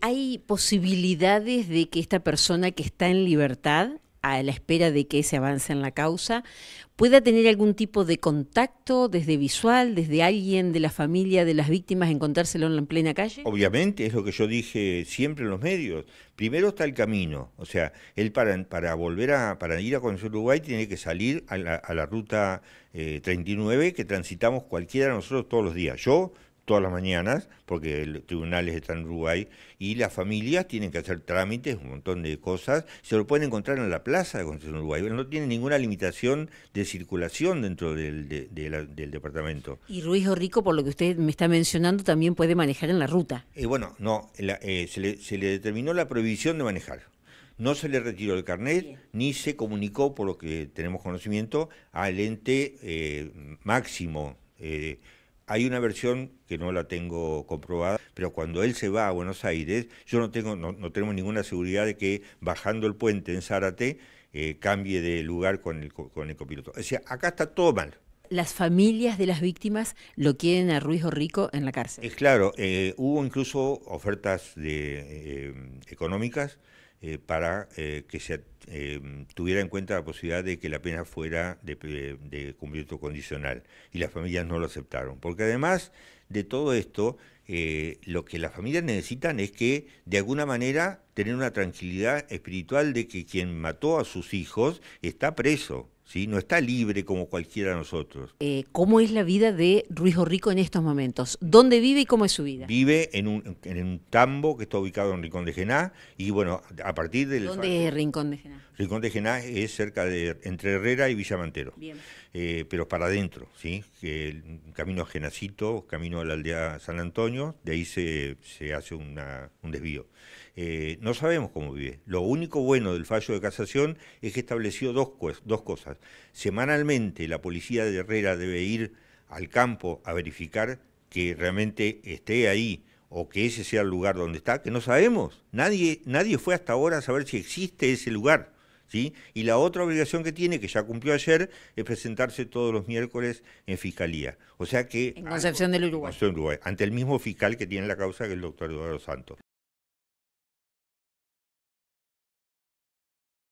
¿Hay posibilidades de que esta persona que está en libertad, a la espera de que se avance en la causa, pueda tener algún tipo de contacto desde visual, desde alguien de la familia de las víctimas, encontrárselo en plena calle? Obviamente, es lo que yo dije siempre en los medios. Primero está el camino, o sea, él para, volver a, para ir a conocer Uruguay tiene que salir a la, ruta 39 eh, que transitamos cualquiera de nosotros todos los días. Yo todas las mañanas, porque los tribunales están en Uruguay, y las familias tienen que hacer trámites, un montón de cosas, se lo pueden encontrar en la plaza de Constitución Uruguay, no tiene ninguna limitación de circulación dentro del, departamento. Y Ruiz Orrico, por lo que usted me está mencionando, también puede manejar en la ruta. Eh, bueno, no, eh, se, le, determinó la prohibición de manejar no se le retiró el carnet ni se comunicó, por lo que tenemos conocimiento, al ente eh, máximo eh, hay una versión que no la tengo comprobada, pero cuando él se va a Buenos Aires, yo no tengo, no, tenemos ninguna seguridad de que bajando el puente en Zárate eh, cambie de lugar con el, con el copiloto. O sea, acá está todo mal las familias de las víctimas lo quieren a Ruiz rico en la cárcel. Es claro, eh, hubo incluso ofertas eh, económicas eh, para eh, que se eh, tuviera en cuenta la posibilidad de que la pena fuera de, de, cumplimiento condicional. Y las familias no lo aceptaron. Porque además de todo esto, lo que las familias necesitan es que, de alguna manera, tener una tranquilidad espiritual de que quien mató a sus hijos está preso no está libre como cualquiera de nosotros. Eh, ¿Cómo es la vida de Ruiz Orrico en estos momentos? ¿Dónde vive y cómo es su vida? Vive en un, tambo que está ubicado en Rincón de Gená y bueno, a partir ¿Dónde es Rincón de Gená? Rincón de Gená es cerca de entre Herrera y Villamantero, Bien. Eh, pero para adentro, ¿sí? camino a Genacito, camino a la aldea San Antonio, de ahí se, hace un desvío. Eh, no sabemos cómo vive. Lo único bueno del fallo de casación es que estableció dos, dos cosas Semanalmente la policía de Herrera debe ir al campo a verificar que realmente esté ahí o que ese sea el lugar donde está, que no sabemos. Nadie, nadie fue hasta ahora a saber si existe ese lugar. ¿sí? Y la otra obligación que tiene, que ya cumplió ayer, es presentarse todos los miércoles en fiscalía. O sea que... En Concepción del Concepción del Uruguay, ante el mismo fiscal que tiene la causa, que es el doctor Eduardo Santos.